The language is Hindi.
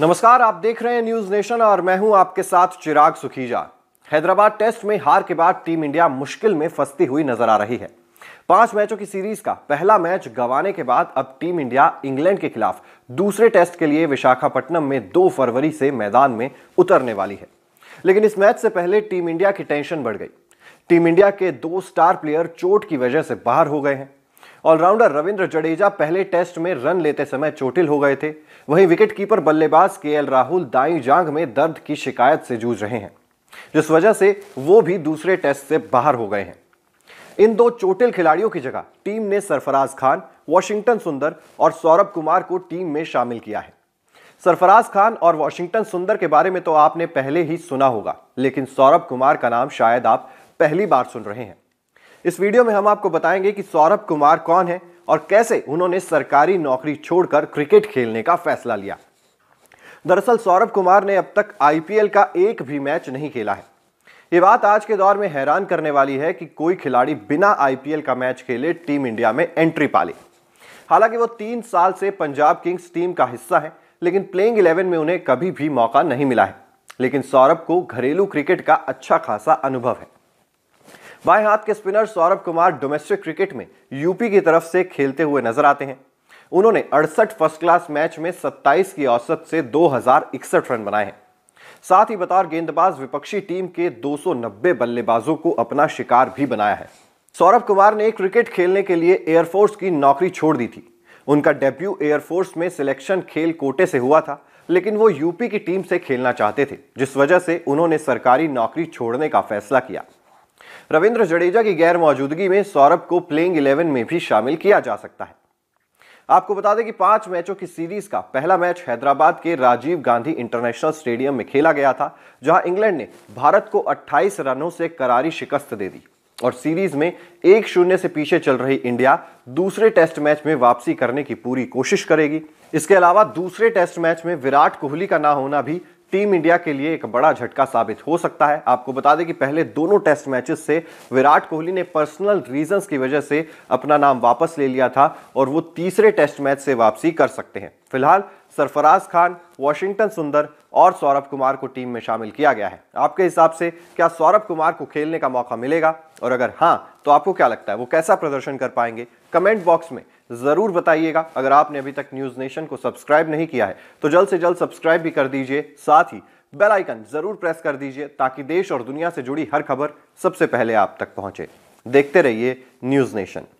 नमस्कार आप देख रहे हैं न्यूज नेशन और मैं हूं आपके साथ चिराग सुखीजा हैदराबाद टेस्ट में हार के बाद टीम इंडिया मुश्किल में फंसती हुई नजर आ रही है पांच मैचों की सीरीज का पहला मैच गंवाने के बाद अब टीम इंडिया इंग्लैंड के खिलाफ दूसरे टेस्ट के लिए विशाखापट्टनम में 2 फरवरी से मैदान में उतरने वाली है लेकिन इस मैच से पहले टीम इंडिया की टेंशन बढ़ गई टीम इंडिया के दो स्टार प्लेयर चोट की वजह से बाहर हो गए हैं ऑलराउंडर रविंद्र जडेजा पहले टेस्ट में रन लेते समय चोटिल हो गए थे वहीं विकेटकीपर बल्लेबाज के एल राहुल दाई जांग में दर्द की शिकायत से जूझ रहे हैं जिस वजह से वो भी दूसरे टेस्ट से बाहर हो गए हैं इन दो चोटिल खिलाड़ियों की जगह टीम ने सरफराज खान वॉशिंगटन सुंदर और सौरभ कुमार को टीम में शामिल किया है सरफराज खान और वॉशिंगटन सुंदर के बारे में तो आपने पहले ही सुना होगा लेकिन सौरभ कुमार का नाम शायद आप पहली बार सुन रहे हैं इस वीडियो में हम आपको बताएंगे कि सौरभ कुमार कौन है और कैसे उन्होंने सरकारी नौकरी छोड़कर क्रिकेट खेलने का फैसला लिया दरअसल सौरभ कुमार ने अब तक आईपीएल का एक भी मैच नहीं खेला है ये बात आज के दौर में हैरान करने वाली है कि कोई खिलाड़ी बिना आईपीएल का मैच खेले टीम इंडिया में एंट्री पा ले हालांकि वो तीन साल से पंजाब किंग्स टीम का हिस्सा है लेकिन प्लेइंग इलेवन में उन्हें कभी भी मौका नहीं मिला है लेकिन सौरभ को घरेलू क्रिकेट का अच्छा खासा अनुभव है बाएं हाथ के spinner Saurabh Kumar domestic cricket में यूपी की तरफ से खेलते हुए नजर आते हैं उन्होंने अड़सठ फर्स्ट क्लास मैच में 27 की औसत से दो रन बनाए हैं साथ ही बतौर गेंदबाज विपक्षी टीम के 290 बल्लेबाजों को अपना शिकार भी बनाया है सौरभ कुमार ने क्रिकेट खेलने के लिए एयरफोर्स की नौकरी छोड़ दी थी उनका डेब्यू एयरफोर्स में सिलेक्शन खेल कोटे से हुआ था लेकिन वो यूपी की टीम से खेलना चाहते थे जिस वजह से उन्होंने सरकारी नौकरी छोड़ने का फैसला किया रविंद्र जडेजा की गैर मौजूदगी में सौरभ को प्लेइंग इलेवन में भी शामिल किया जा सकता है आपको बता दें कि पांच मैचों की सीरीज का पहला मैच हैदराबाद के राजीव गांधी इंटरनेशनल स्टेडियम में खेला गया था जहां इंग्लैंड ने भारत को 28 रनों से करारी शिकस्त दे दी और सीरीज में एक शून्य से पीछे चल रही इंडिया दूसरे टेस्ट मैच में वापसी करने की पूरी कोशिश करेगी इसके अलावा दूसरे टेस्ट मैच में विराट कोहली का ना होना भी टीम इंडिया के लिए एक बड़ा झटका साबित हो सकता है आपको बता दें कि पहले दोनों टेस्ट मैचेस से विराट कोहली ने पर्सनल रीजंस की वजह से अपना नाम वापस ले लिया था और वो तीसरे टेस्ट मैच से वापसी कर सकते हैं फिलहाल सरफराज खान वॉशिंगटन सुंदर और सौरभ कुमार को टीम में शामिल किया गया है आपके हिसाब से क्या सौरभ कुमार को खेलने का मौका मिलेगा और अगर हाँ तो आपको क्या लगता है वो कैसा प्रदर्शन कर पाएंगे कमेंट बॉक्स में ज़रूर बताइएगा अगर आपने अभी तक न्यूज़ नेशन को सब्सक्राइब नहीं किया है तो जल्द से जल्द सब्सक्राइब भी कर दीजिए साथ ही बेल आइकन ज़रूर प्रेस कर दीजिए ताकि देश और दुनिया से जुड़ी हर खबर सबसे पहले आप तक पहुंचे देखते रहिए न्यूज़ नेशन